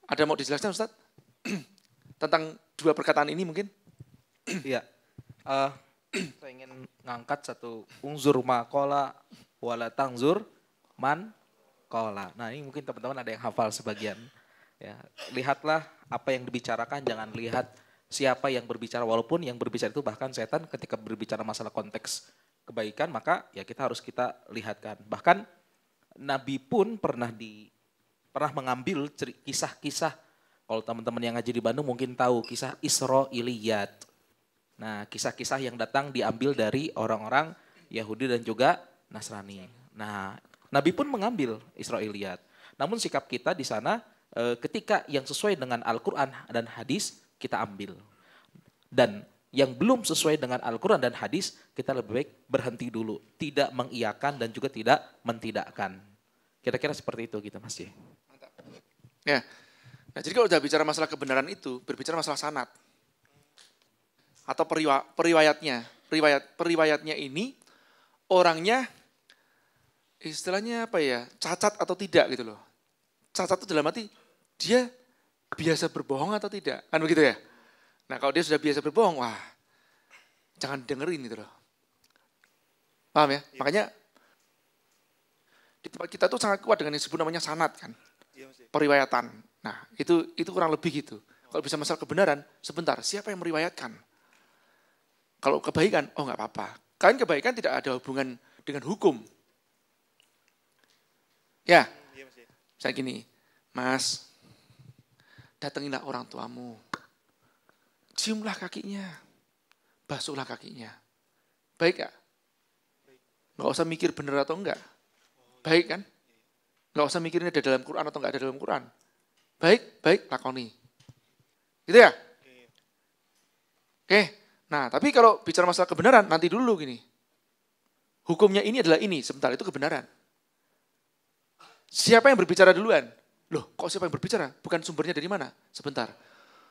Ada mau dijelaskan Ustadz? *clears throat* Tentang dua perkataan ini mungkin? *clears throat* Iya. uh, *clears throat* saya ingin ngangkat satu unzur makola wala tangzur man kola. Nah ini mungkin teman-teman ada yang hafal sebagian. Ya, lihatlah apa yang dibicarakan, jangan lihat siapa yang berbicara. Walaupun yang berbicara itu bahkan setan ketika berbicara masalah konteks kebaikan, maka ya kita harus kita lihatkan. Bahkan Nabi pun pernah di pernah mengambil kisah-kisah kalau teman-teman yang ngaji di Bandung mungkin tahu kisah Isra Iliyat. Nah, kisah-kisah yang datang diambil dari orang-orang Yahudi dan juga Nasrani. Nah, Nabi pun mengambil Israiliyat. Namun sikap kita di sana e, ketika yang sesuai dengan Al-Quran dan hadis kita ambil. Dan yang belum sesuai dengan Al-Quran dan hadis kita lebih baik berhenti dulu. Tidak mengiakan dan juga tidak mentidakkan. Kira-kira seperti itu gitu Mas. Ya. Nah, jadi kalau sudah bicara masalah kebenaran itu, berbicara masalah sanat. Atau periwa, periwayatnya. Periwayat, periwayatnya ini orangnya istilahnya apa ya, cacat atau tidak gitu loh. Cacat itu dalam arti dia biasa berbohong atau tidak. Kan begitu ya? Nah kalau dia sudah biasa berbohong, wah jangan dengerin gitu loh. Paham ya? ya. Makanya di tempat kita tuh sangat kuat dengan yang disebut namanya sanat kan. Ya, Periwayatan. Nah itu itu kurang lebih gitu. Kalau bisa masalah kebenaran, sebentar, siapa yang meriwayatkan? Kalau kebaikan, oh nggak apa-apa. Kan kebaikan tidak ada hubungan dengan hukum. Ya. Iya, iya. Saya gini, Mas, datangilah orang tuamu. Ciumlah kakinya. Basuhlah kakinya. Baik gak? Gak usah mikir bener atau enggak. Baik kan? Gak usah mikirnya ada dalam Quran atau enggak ada dalam Quran. Baik, baik, lakoni. Gitu ya? Oke, nah tapi kalau bicara masalah kebenaran, nanti dulu gini. Hukumnya ini adalah ini, sebentar itu kebenaran. Siapa yang berbicara duluan? Loh, kok siapa yang berbicara? Bukan sumbernya dari mana? Sebentar.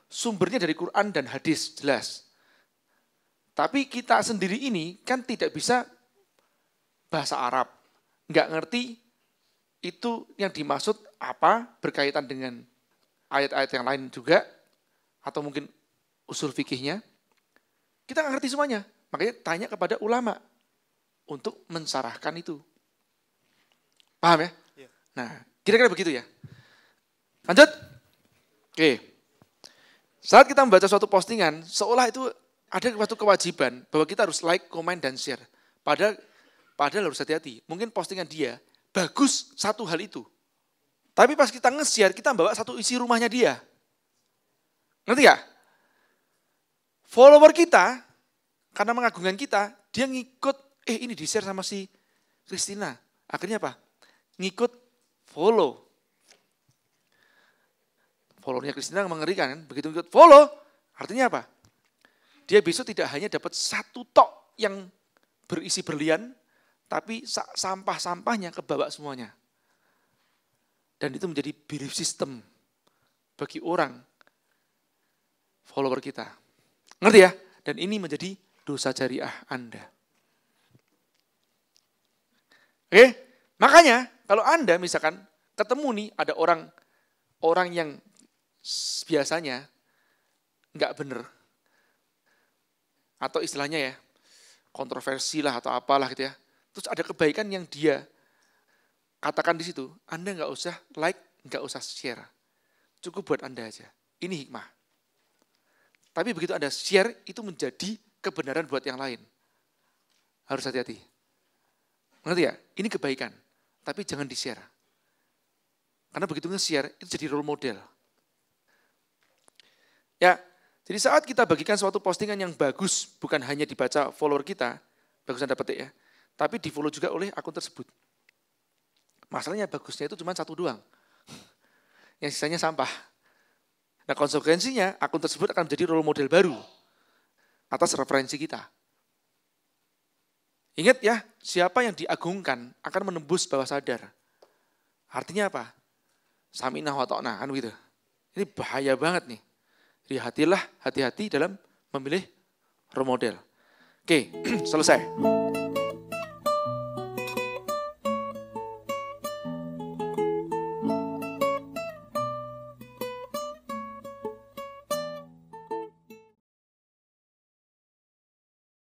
Sumbernya dari Quran dan hadis, jelas. Tapi kita sendiri ini kan tidak bisa bahasa Arab. Nggak ngerti itu yang dimaksud apa berkaitan dengan ayat-ayat yang lain juga. Atau mungkin usul fikihnya. Kita nggak ngerti semuanya. Makanya tanya kepada ulama untuk mensarahkan itu. Paham ya? Nah, kira-kira begitu ya. Lanjut. Oke. Saat kita membaca suatu postingan, seolah itu ada suatu kewajiban bahwa kita harus like, komen, dan share. Padahal, padahal harus hati-hati. Mungkin postingan dia bagus satu hal itu. Tapi pas kita nge-share, kita membawa satu isi rumahnya dia. Ngerti ya Follower kita, karena mengagungkan kita, dia ngikut, eh ini di-share sama si Christina. Akhirnya apa? Ngikut follow. Follownya Kristina mengerikan kan? Begitu ikut follow, artinya apa? Dia besok tidak hanya dapat satu tok yang berisi berlian, tapi sampah-sampahnya kebawa semuanya. Dan itu menjadi belief system bagi orang follower kita. Ngerti ya? Dan ini menjadi dosa jariah Anda. Oke, makanya kalau Anda misalkan ketemu nih ada orang orang yang biasanya nggak bener atau istilahnya ya kontroversi lah atau apalah gitu ya. Terus ada kebaikan yang dia katakan di situ, Anda nggak usah like, nggak usah share. Cukup buat Anda aja. Ini hikmah. Tapi begitu Anda share, itu menjadi kebenaran buat yang lain. Harus hati-hati. mengerti ya? Ini kebaikan. Tapi jangan di-share. Karena begitu nge-share, itu jadi role model. Ya, jadi saat kita bagikan suatu postingan yang bagus, bukan hanya dibaca follower kita, bagusan petik ya, tapi di follow juga oleh akun tersebut. Masalahnya bagusnya itu cuma satu doang. Yang sisanya sampah. Nah konsekuensinya akun tersebut akan menjadi role model baru atas referensi kita. Ingat ya, siapa yang diagungkan akan menembus bawah sadar. Artinya apa? Samina wa ta'na, kan gitu. Ini bahaya banget nih. Jadi hatilah, hati-hati dalam memilih role model. Oke, *clears throat* selesai.